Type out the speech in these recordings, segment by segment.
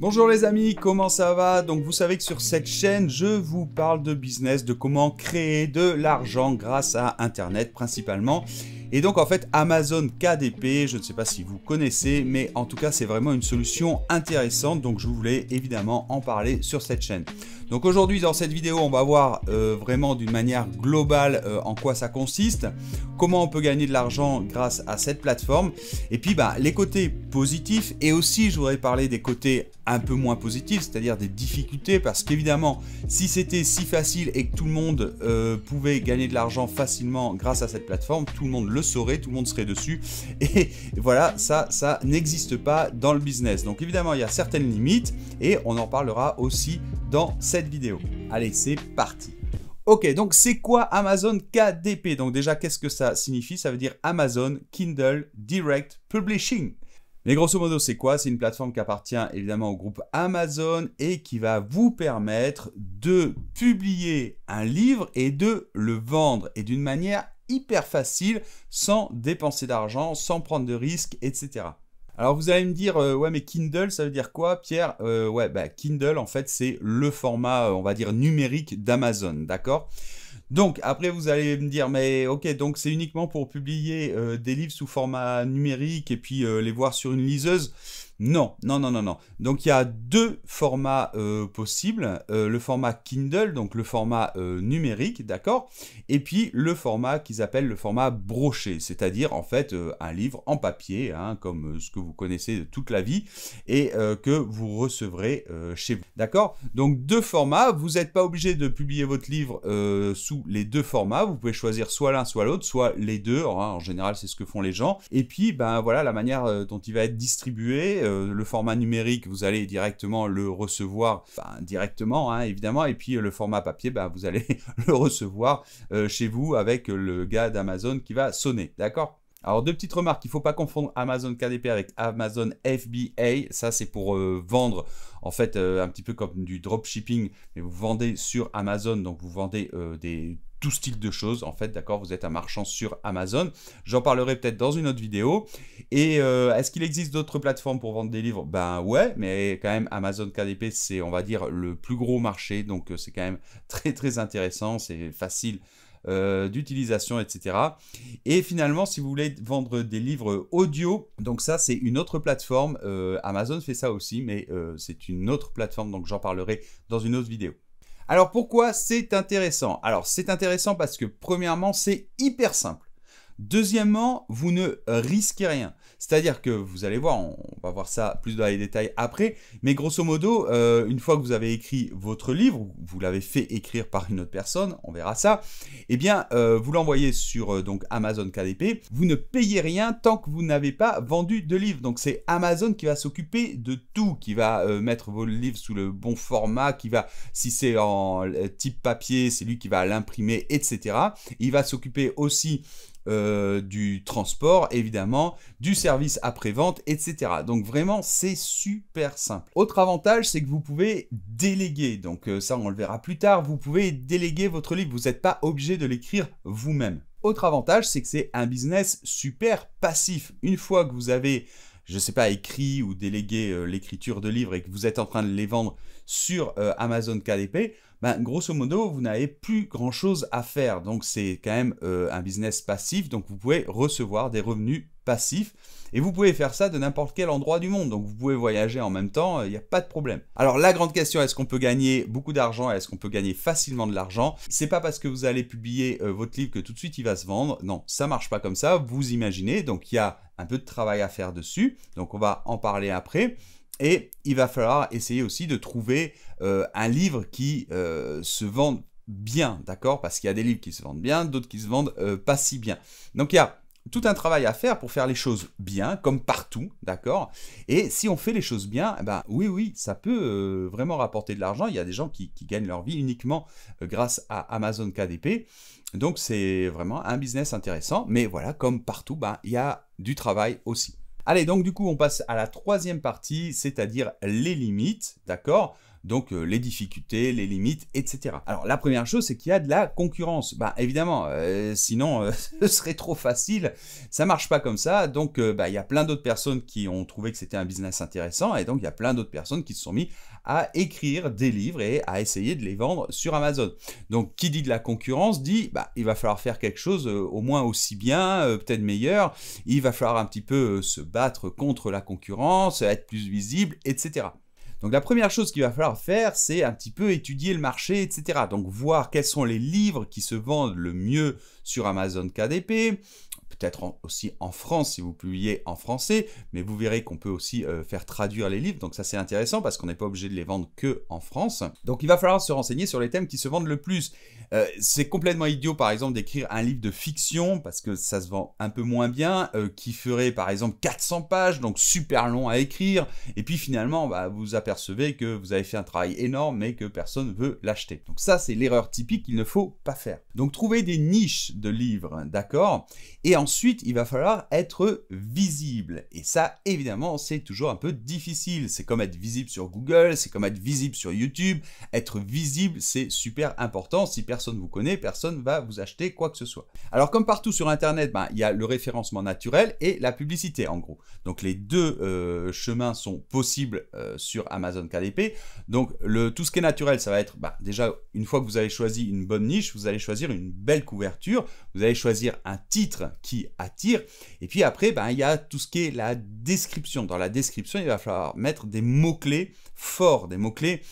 Bonjour les amis, comment ça va Donc vous savez que sur cette chaîne, je vous parle de business, de comment créer de l'argent grâce à Internet principalement. Et donc en fait Amazon KDP, je ne sais pas si vous connaissez, mais en tout cas c'est vraiment une solution intéressante, donc je voulais évidemment en parler sur cette chaîne. Donc aujourd'hui dans cette vidéo on va voir euh, vraiment d'une manière globale euh, en quoi ça consiste, comment on peut gagner de l'argent grâce à cette plateforme, et puis bah, les côtés positifs, et aussi je voudrais parler des côtés un peu moins positif, c'est-à-dire des difficultés, parce qu'évidemment, si c'était si facile et que tout le monde euh, pouvait gagner de l'argent facilement grâce à cette plateforme, tout le monde le saurait, tout le monde serait dessus, et voilà, ça, ça n'existe pas dans le business. Donc évidemment, il y a certaines limites, et on en parlera aussi dans cette vidéo. Allez, c'est parti Ok, donc c'est quoi Amazon KDP Donc déjà, qu'est-ce que ça signifie Ça veut dire Amazon Kindle Direct Publishing. Mais grosso modo, c'est quoi C'est une plateforme qui appartient évidemment au groupe Amazon et qui va vous permettre de publier un livre et de le vendre et d'une manière hyper facile sans dépenser d'argent, sans prendre de risques, etc. Alors vous allez me dire, euh, ouais mais Kindle, ça veut dire quoi Pierre euh, Ouais, bah, Kindle en fait c'est le format, euh, on va dire, numérique d'Amazon, d'accord donc après vous allez me dire mais ok donc c'est uniquement pour publier euh, des livres sous format numérique et puis euh, les voir sur une liseuse. Non, non, non, non, non. Donc il y a deux formats euh, possibles. Euh, le format Kindle, donc le format euh, numérique, d'accord Et puis le format qu'ils appellent le format broché, c'est-à-dire en fait un livre en papier, hein, comme ce que vous connaissez de toute la vie, et que vous recevrez chez vous. D'accord Donc deux formats, vous n'êtes pas obligé de publier votre livre sous les deux formats, vous pouvez choisir soit l'un, soit l'autre, soit les deux, hein. en général c'est ce que font les gens. Et puis, ben voilà la manière dont il va être distribué euh, le format numérique, vous allez directement le recevoir, enfin directement hein, évidemment, et puis euh, le format papier, bah, vous allez le recevoir euh, chez vous avec le gars d'Amazon qui va sonner, d'accord alors deux petites remarques, il ne faut pas confondre Amazon KDP avec Amazon FBA, ça c'est pour vendre en fait un petit peu comme du dropshipping, mais vous vendez sur Amazon, donc vous vendez des tout style de choses. En fait, d'accord, vous êtes un marchand sur Amazon. J'en parlerai peut-être dans une autre vidéo. Et euh, est-ce qu'il existe d'autres plateformes pour vendre des livres Ben ouais, mais quand même, Amazon KDP, c'est, on va dire, le plus gros marché. Donc, euh, c'est quand même très, très intéressant. C'est facile. Euh, d'utilisation, etc. Et finalement, si vous voulez vendre des livres audio, donc ça c'est une autre plateforme. Amazon fait ça aussi, mais c'est une autre plateforme, donc j'en parlerai dans une autre vidéo. Alors pourquoi c'est intéressant Alors c'est intéressant parce que premièrement c'est hyper simple. Deuxièmement, vous ne risquez rien. C'est-à-dire que vous allez voir, on va voir ça plus dans les détails après, mais grosso modo, euh, une fois que vous avez écrit votre livre, vous l'avez fait écrire par une autre personne, on verra ça, eh bien, euh, vous l'envoyez sur euh, donc Amazon KDP. Vous ne payez rien tant que vous n'avez pas vendu de livre. Donc c'est Amazon qui va s'occuper de tout, qui va mettre vos livres sous le bon format, qui va, si c'est en type papier, c'est lui qui va l'imprimer, etc. Il va s'occuper aussi euh, du transport, évidemment, du service après-vente, etc. Donc vraiment, c'est super simple. Autre avantage, c'est que vous pouvez déléguer. Donc euh, ça, on le verra plus tard. Vous pouvez déléguer votre livre. Vous n'êtes pas obligé de l'écrire vous-même. Autre avantage, c'est que c'est un business super passif. Une fois que vous avez je ne sais pas, écrit ou délégué euh, l'écriture de livres et que vous êtes en train de les vendre sur Amazon KDP, bah, grosso modo, vous n'avez plus grand-chose à faire. Donc c'est quand même euh, un business passif, donc vous pouvez recevoir des revenus passifs. Et vous pouvez faire ça de n'importe quel endroit du monde. Donc vous pouvez voyager en même temps, il n'y a pas de problème. Alors la grande question, est-ce qu'on peut gagner beaucoup d'argent Est-ce qu'on peut gagner facilement de l'argent C'est pas parce que vous allez publier euh, votre livre que tout de suite il va se vendre. Non, ça marche pas comme ça. Vous imaginez, donc il y a un peu de travail à faire dessus. Donc on va en parler après. Et il va falloir essayer aussi de trouver euh, un livre qui euh, se vende bien, d'accord Parce qu'il y a des livres qui se vendent bien, d'autres qui se vendent euh, pas si bien. Donc il y a tout un travail à faire pour faire les choses bien, comme partout, d'accord Et si on fait les choses bien, eh ben oui, oui, ça peut vraiment rapporter de l'argent. Il y a des gens qui, gagnent leur vie uniquement grâce à Amazon KDP. Donc c'est vraiment un business intéressant. Mais voilà, comme partout, ben, il y a du travail aussi. Allez, donc du coup, on passe à la troisième partie, c'est-à-dire les limites, d'accord donc euh, les difficultés, les limites, etc. Alors la première chose, c'est qu'il y a de la concurrence. Bah évidemment, euh, sinon euh, ce serait trop facile, ça marche pas comme ça. Donc bah, il y a plein d'autres personnes qui ont trouvé que c'était un business intéressant et donc il y a plein d'autres personnes qui se sont mis à écrire des livres et à essayer de les vendre sur Amazon. Donc qui dit de la concurrence dit bah il va falloir faire quelque chose au moins aussi bien, peut-être meilleur. Il va falloir un petit peu se battre contre la concurrence, être plus visible, etc. Donc la première chose qu'il va falloir faire, c'est un petit peu étudier le marché, etc. Donc voir quels sont les livres qui se vendent le mieux sur Amazon KDP, peut-être aussi en France si vous publiez en français, mais vous verrez qu'on peut aussi euh, faire traduire les livres, donc ça c'est intéressant parce qu'on n'est pas obligé de les vendre que en France. Donc il va falloir se renseigner sur les thèmes qui se vendent le plus. Euh, c'est complètement idiot par exemple d'écrire un livre de fiction parce que ça se vend un peu moins bien, euh, qui ferait par exemple 400 pages, donc super long à écrire, et puis finalement bah, vous apercevez que vous avez fait un travail énorme mais que personne veut l'acheter. Donc ça c'est l'erreur typique qu'il ne faut pas faire. Donc trouver des niches de livres, d'accord Et en ensuite, il va falloir être visible. Et ça, évidemment, c'est toujours un peu difficile. C'est comme être visible sur Google, c'est comme être visible sur YouTube. Être visible, c'est super important. Si personne vous connaît, personne va vous acheter quoi que ce soit. Alors, comme partout sur Internet, ben, il y a le référencement naturel et la publicité, en gros. Donc, les deux euh, chemins sont possibles euh, sur Amazon KDP. Donc, le, tout ce qui est naturel, ça va être ben, déjà, une fois que vous avez choisi une bonne niche, vous allez choisir une belle couverture, vous allez choisir un titre qui attire. Et puis après, ben, il y a tout ce qui est la description. Dans la description, il va falloir mettre des mots-clés forts, des mots-clés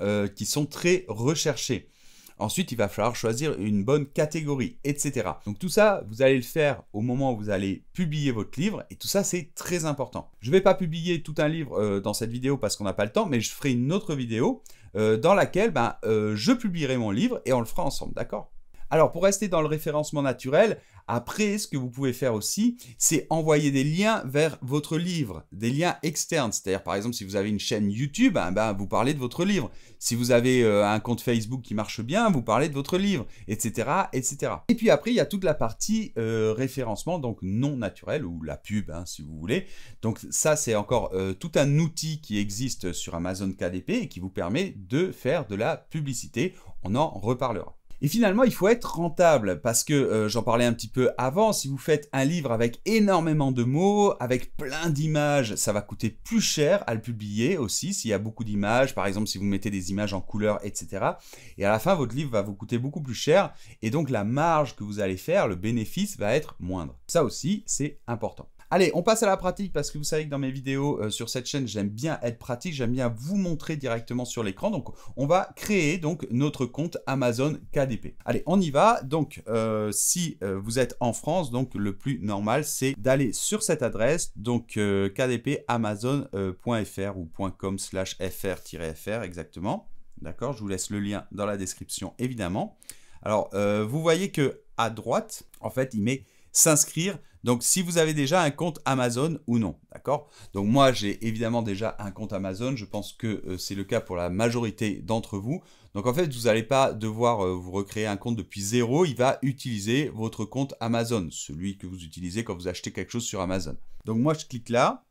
euh, qui sont très recherchés. Ensuite, il va falloir choisir une bonne catégorie, etc. Donc tout ça, vous allez le faire au moment où vous allez publier votre livre, et tout ça, c'est très important. Je ne vais pas publier tout un livre euh, dans cette vidéo parce qu'on n'a pas le temps, mais je ferai une autre vidéo euh, dans laquelle ben, je publierai mon livre et on le fera ensemble, d'accord alors pour rester dans le référencement naturel, après ce que vous pouvez faire aussi, c'est envoyer des liens vers votre livre, des liens externes. C'est-à-dire par exemple si vous avez une chaîne YouTube, hein, ben, vous parlez de votre livre. Si vous avez euh, un compte Facebook qui marche bien, vous parlez de votre livre, etc. etc. Et puis après, il y a toute la partie euh, référencement, donc non naturel, ou la pub hein, si vous voulez. Donc ça c'est encore euh, tout un outil qui existe sur Amazon KDP et qui vous permet de faire de la publicité. On en reparlera. Et finalement, il faut être rentable parce que euh, j'en parlais un petit peu avant, si vous faites un livre avec énormément de mots, avec plein d'images, ça va coûter plus cher à le publier aussi s'il y a beaucoup d'images, par exemple si vous mettez des images en couleur, etc. Et à la fin, votre livre va vous coûter beaucoup plus cher et donc la marge que vous allez faire, le bénéfice va être moindre. Ça aussi, c'est important. Allez, on passe à la pratique parce que vous savez que dans mes vidéos euh, sur cette chaîne, j'aime bien être pratique, j'aime bien vous montrer directement sur l'écran. Donc, on va créer donc notre compte Amazon KDP. Allez, on y va. Donc, euh, si euh, vous êtes en France, donc le plus normal, c'est d'aller sur cette adresse, donc kdpamazon.fr ou .com slash fr-fr exactement. D'accord, je vous laisse le lien dans la description évidemment. Alors, vous voyez que à droite, en fait, il met s'inscrire donc si vous avez déjà un compte Amazon ou non, d'accord Donc moi j'ai évidemment déjà un compte Amazon, je pense que euh, c'est le cas pour la majorité d'entre vous. Donc en fait, vous n'allez pas devoir euh, vous recréer un compte depuis zéro, il va utiliser votre compte Amazon, celui que vous utilisez quand vous achetez quelque chose sur Amazon. Donc moi je clique là,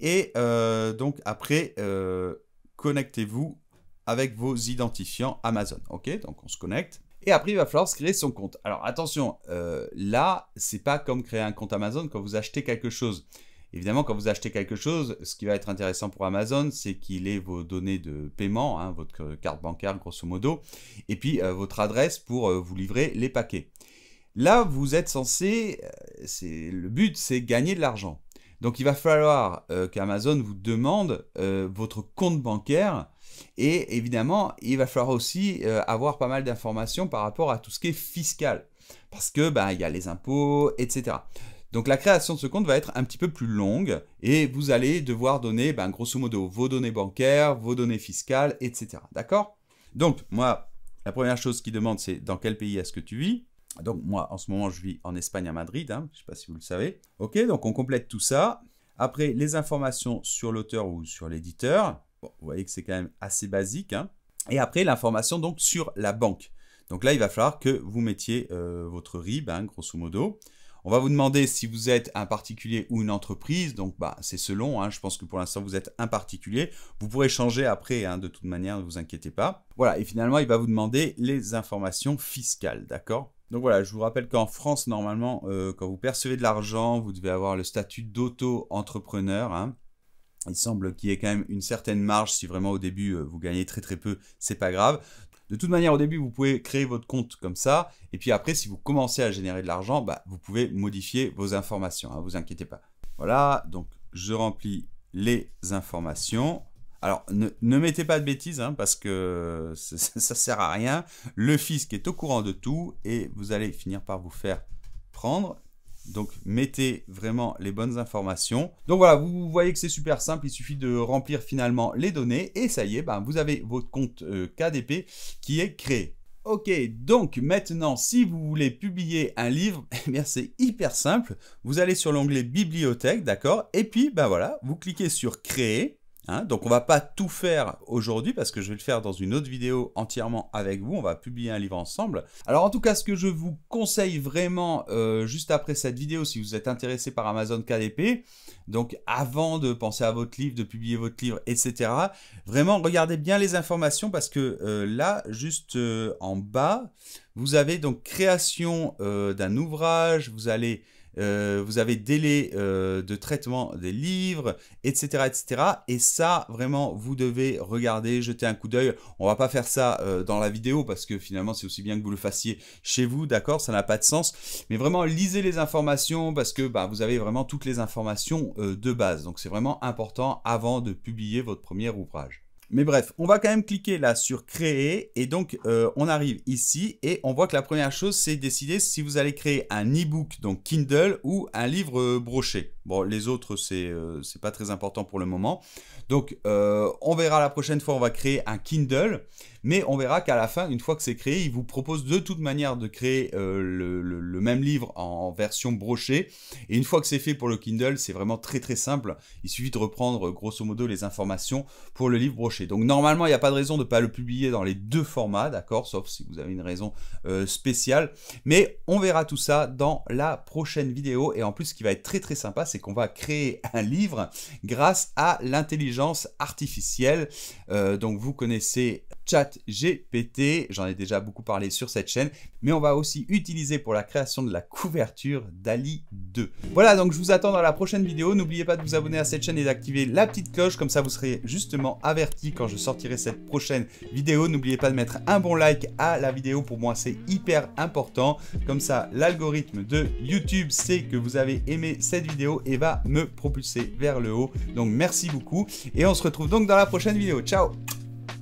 et euh, donc après, connectez-vous avec vos identifiants Amazon, ok Donc on se connecte. Et après, il va falloir se créer son compte. Alors attention, euh, là, là, n'est pas comme créer un compte Amazon quand vous achetez quelque chose. Évidemment, quand vous achetez quelque chose, ce qui va être intéressant pour Amazon, c'est qu'il ait vos données de paiement, hein, votre carte bancaire grosso modo, et puis euh, votre adresse pour euh, vous livrer les paquets. Là, vous êtes censé, le but, c'est gagner de l'argent. Donc, il va falloir qu'Amazon vous demande votre compte bancaire et évidemment, il va falloir aussi euh, avoir pas mal d'informations par rapport à tout ce qui est fiscal. Parce que bah, il y a les impôts, etc. Donc la création de ce compte va être un petit peu plus longue et vous allez devoir donner, ben, grosso modo, vos données bancaires, vos données fiscales, etc. D'accord Donc moi, la première chose qui demande, c'est dans quel pays est-ce que tu vis Donc moi, en ce moment, je vis en Espagne, à Madrid. Hein, je ne sais pas si vous le savez. Ok, donc on complète tout ça. Après, les informations sur l'auteur ou sur l'éditeur vous voyez que c'est quand même assez basique. Hein. Et après, l'information donc sur la banque. Donc là, il va falloir que vous mettiez euh, votre RIB, hein, grosso modo. On va vous demander si vous êtes un particulier ou une entreprise. Donc, bah, c'est selon. Hein. Je pense que pour l'instant, vous êtes un particulier. Vous pourrez changer après, de toute manière, ne vous inquiétez pas. Voilà, et finalement, il va vous demander les informations fiscales, d'accord donc voilà, je vous rappelle qu'en France, normalement, euh, quand vous percevez de l'argent, vous devez avoir le statut d'auto-entrepreneur il semble qu'il y ait quand même une certaine marge. Si vraiment au début euh, vous gagnez très très peu, c'est pas grave. De toute manière, au début, vous pouvez créer votre compte comme ça. Et puis après, si vous commencez à générer de l'argent, bah, vous pouvez modifier vos informations. Hein, vous inquiétez pas. Voilà, donc je remplis les informations. Alors, ne, mettez pas de bêtises, hein, parce que ça ne sert à rien. Le fisc est au courant de tout et vous allez finir par vous faire prendre. Donc mettez vraiment les bonnes informations. Donc voilà, vous voyez que c'est super simple, il suffit de remplir finalement les données et ça y est, ben, vous avez votre compte euh, KDP qui est créé. Ok, donc maintenant, si vous voulez publier un livre, eh c'est hyper simple. Vous allez sur l'onglet bibliothèque, d'accord Et puis, ben voilà, vous cliquez sur créer. Hein, donc on va pas tout faire aujourd'hui parce que je vais le faire dans une autre vidéo entièrement avec vous. On va publier un livre ensemble. Alors en tout cas, ce que je vous conseille vraiment euh, juste après cette vidéo, si vous êtes intéressé par Amazon KDP, donc avant de penser à votre livre, de publier votre livre, etc. Vraiment, regardez bien les informations parce que euh, là, juste euh, en bas, vous avez donc création d'un ouvrage. Vous allez euh, vous avez délai euh, de traitement des livres, etc., etc. Et ça, vraiment, vous devez regarder, jeter un coup d'œil. On va pas faire ça euh, dans la vidéo parce que finalement, c'est aussi bien que vous le fassiez chez vous, d'accord Ça n'a pas de sens. Mais vraiment, lisez les informations parce que bah, vous avez vraiment toutes les informations de base. Donc, c'est vraiment important avant de publier votre premier ouvrage. Mais bref, on va quand même cliquer là sur créer et donc euh, on arrive ici et on voit que la première chose c'est décider si vous allez créer un e-book, donc Kindle ou un livre euh, broché. Bon, les autres, c'est n'est euh, pas très important pour le moment. Donc, euh, on verra la prochaine fois, on va créer un Kindle. Mais on verra qu'à la fin, une fois que c'est créé, il vous propose de toute manière de créer euh, le, même livre en version brochée. Et une fois que c'est fait pour le Kindle, c'est vraiment très très simple. Il suffit de reprendre grosso modo les informations pour le livre broché. Donc, normalement, il n'y a pas de raison de ne pas le publier dans les deux formats, d'accord Sauf si vous avez une raison spéciale. Mais on verra tout ça dans la prochaine vidéo. Et en plus, ce qui va être très très sympa, c'est c'est qu'on va créer un livre grâce à l'intelligence artificielle. Euh, donc vous connaissez Chat GPT, J'en ai déjà beaucoup parlé sur cette chaîne, mais on va aussi utiliser pour la création de la couverture d'Ali 2. Voilà, donc je vous attends dans la prochaine vidéo. N'oubliez pas de vous abonner à cette chaîne et d'activer la petite cloche, comme ça vous serez justement averti quand je sortirai cette prochaine vidéo. N'oubliez pas de mettre un bon like à la vidéo, pour moi c'est hyper important. Comme ça, l'algorithme de YouTube sait que vous avez aimé cette vidéo et va me propulser vers le haut. Donc merci beaucoup et on se retrouve donc dans la prochaine vidéo. Ciao